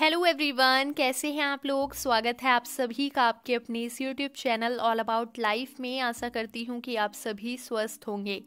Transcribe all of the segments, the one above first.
hello everyone कैसे हैं आप लोग स्वागत है आप सभी का आपके अपने इस YouTube channel all about life में आशा करती हूँ कि आप सभी स्वस्थ होंगे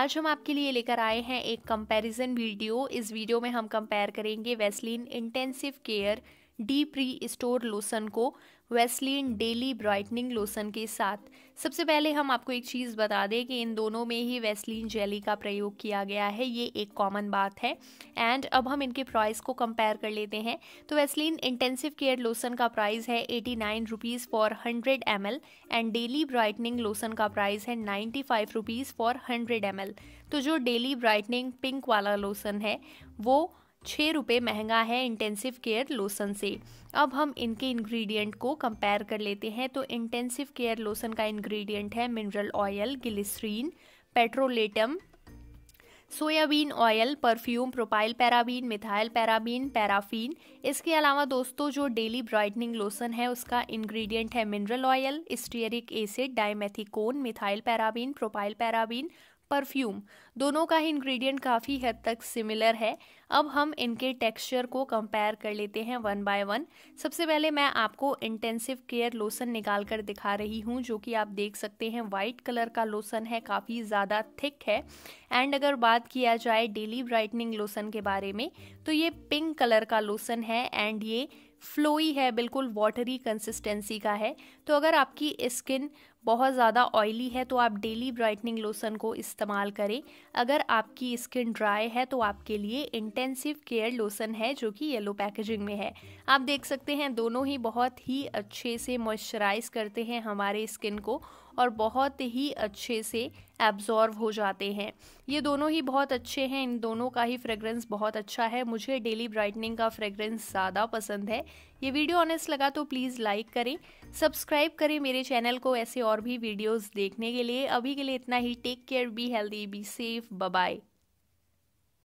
आज हम आपके लिए लेकर आए हैं एक कंपैरिजन वीडियो इस वीडियो में हम कंपेयर करेंगे Vaseline intensive care deep restore lotion को वेस्लिन डेली ब्राइटनिंग लोशन के साथ सबसे पहले हम आपको एक चीज़ बता दें कि इन दोनों में ही वेस्लिन जेली का प्रयोग किया गया है ये एक कॉमन बात है एंड अब हम इनके प्राइस को कंपेयर कर लेते हैं तो वेस्लिन इंटेंसिव केयर लोशन का प्राइस है eighty nine rupees for hundred M L and daily brightening lotion का प्राइस है ninety five rupees for hundred M L तो जो डेली ब्राइटनिंग पिंक वाला लोशन है वो छः रुपये महंगा है इंटेंसिव केयर लोसन से अब हम इनके इंग्रेडिएंट को कंपेयर कर लेते हैं तो इंटेंसिव केयर लोसन का इंग्रेडिएंट है mineral oil glycerin petrolatum soybean oil perfume propyl paraben methyl paraben paraffin इसके अलावा दोस्तों जो डेली ब्राइटनिंग लोशन है उसका इंग्रेडिएंट है mineral oil stearic acid dimethicone methyl paraben propyl paraben perfume दोनों का ही इंग्रेडिएंट काफ़ी हद तक सिमिलर है अब हम इनके टेक्सचर को कंपेयर कर लेते हैं वन बाय वन सबसे पहले मैं आपको इंटेंसिव केयर लोशन निकाल कर दिखा रही हूँ जो कि आप देख सकते हैं वाइट कलर का लोशन है काफ़ी ज़्यादा थिक है एंड अगर बात किया जाए डेली ब्राइटनिंग लोशन के बारे में तो ये पिंक कलर का लोशन है एंड ये फ्लोई है बिल्कुल वाटरी कंसिस्टेंसी का है तो अगर आपकी स्किन बहुत ज़्यादा ऑयली है तो आप डेली ब्राइटनिंग लोशन को इस्तेमाल करें अगर आपकी स्किन ड्राई है तो आपके लिए इंटेंसिव केयर लोशन है जो कि येलो पैकेजिंग में है आप देख सकते हैं दोनों ही बहुत ही अच्छे से मॉइस्चराइज करते हैं हमारे स्किन को और बहुत ही अच्छे से एब्जॉर्व हो जाते हैं ये दोनों ही बहुत अच्छे हैं इन दोनों का ही फ्रेगरेंस बहुत अच्छा है मुझे डेली ब्राइटनिंग का फ्रेगरेंस ज़्यादा पसंद है ये वीडियो ऑनेस्ट लगा तो प्लीज़ लाइक करें सब्सक्राइब करें मेरे चैनल को ऐसे और और भी वीडियोस देखने के लिए अभी के लिए इतना ही take care be healthy be safe bye